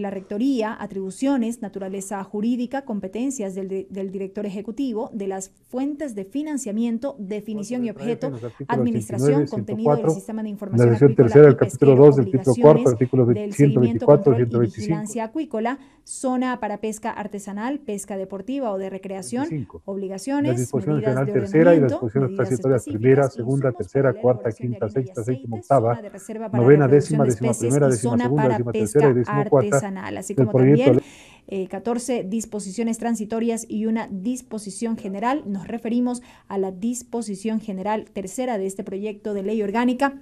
la Rectoría, atribuciones, naturaleza jurídica, competencias del, del, director ejecutivo, de las fuentes de financiamiento, definición y objeto, administración, contenido del sistema de información la agrícola tercera, el capítulo 2 del título 4, artículo 124, 125. y vigilancia acuícola, zona para pesca artesanal, pesca deportiva o de recreación, obligaciones, disposiciones medidas de tercera y las disposiciones transitorias primera, segunda, tercera, cuarta, quinta, sexta, séptima, octava, novena, décima, décima primera, décima segunda, décima tercera y décima cuarta así como también eh, 14 disposiciones transitorias y una disposición general. Nos referimos a la disposición general tercera de este proyecto de ley orgánica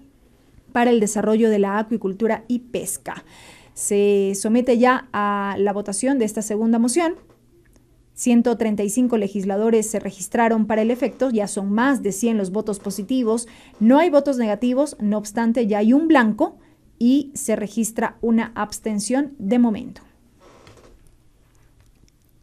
para el desarrollo de la acuicultura y pesca. Se somete ya a la votación de esta segunda moción. 135 legisladores se registraron para el efecto, ya son más de 100 los votos positivos, no hay votos negativos, no obstante ya hay un blanco, y se registra una abstención de momento.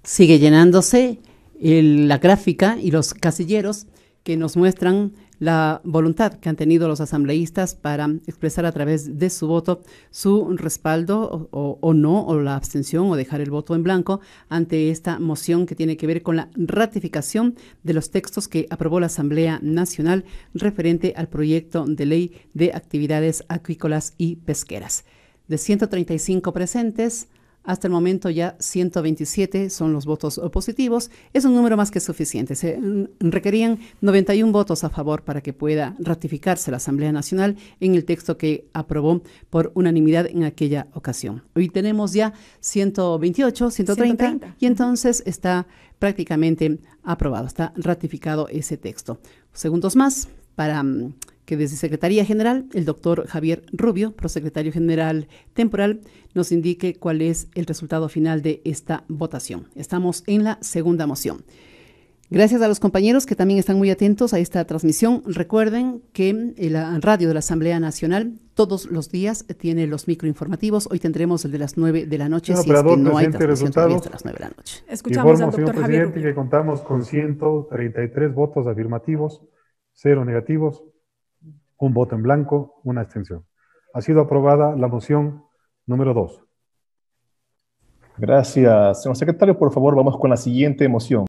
Sigue llenándose la gráfica y los casilleros que nos muestran la voluntad que han tenido los asambleístas para expresar a través de su voto su respaldo o, no, o la abstención o dejar el voto en blanco ante esta moción que tiene que ver con la ratificación de los textos que aprobó la Asamblea Nacional referente al proyecto de ley de actividades acuícolas y pesqueras. De 135 presentes, hasta el momento ya 127 son los votos positivos. Es un número más que suficiente. Se mm, requerían 91 votos a favor para que pueda ratificarse la Asamblea Nacional en el texto que aprobó por unanimidad en aquella ocasión. Hoy tenemos ya 128, 130, y entonces está prácticamente aprobado, está ratificado ese texto. Segundos más para mm, que desde Secretaría General, el doctor Javier Rubio, prosecretario general temporal, nos indique cuál es el resultado final de esta votación. Estamos en la segunda moción. Gracias a los compañeros que también están muy atentos a esta transmisión. Recuerden que eh, la radio de la Asamblea Nacional todos los días tiene los microinformativos. Hoy tendremos el de las 9 de la noche, si no hay las de la noche. Escuchamos presidente, que contamos con 133 votos afirmativos, cero negativos, un voto en blanco, una extensión. Ha sido aprobada la moción número 2. Gracias. Señor secretario, por favor, vamos con la siguiente moción.